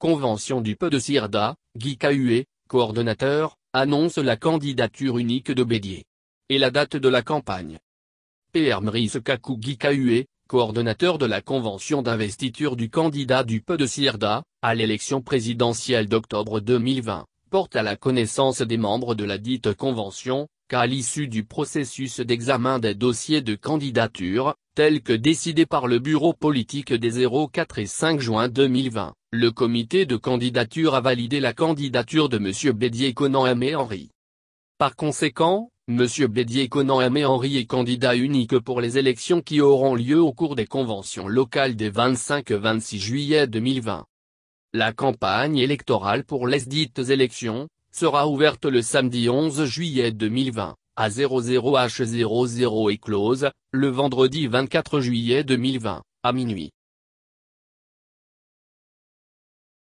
Convention du peu de Sirda, Guy Cahué, coordonnateur, annonce la candidature unique de Bédier. Et la date de la campagne. PR Mrice Kakou Guy coordonnateur de la convention d'investiture du candidat du peu de Sirda, à l'élection présidentielle d'octobre 2020, porte à la connaissance des membres de la dite convention, qu'à l'issue du processus d'examen des dossiers de candidature, tels que décidés par le bureau politique des 04 et 5 juin 2020, le comité de candidature a validé la candidature de M. Bédier Conan Amé henri Par conséquent, M. Bédier Conan Amé henri est candidat unique pour les élections qui auront lieu au cours des conventions locales des 25 26 juillet 2020. La campagne électorale pour les dites élections, sera ouverte le samedi 11 juillet 2020, à 00h00 et close, le vendredi 24 juillet 2020, à minuit.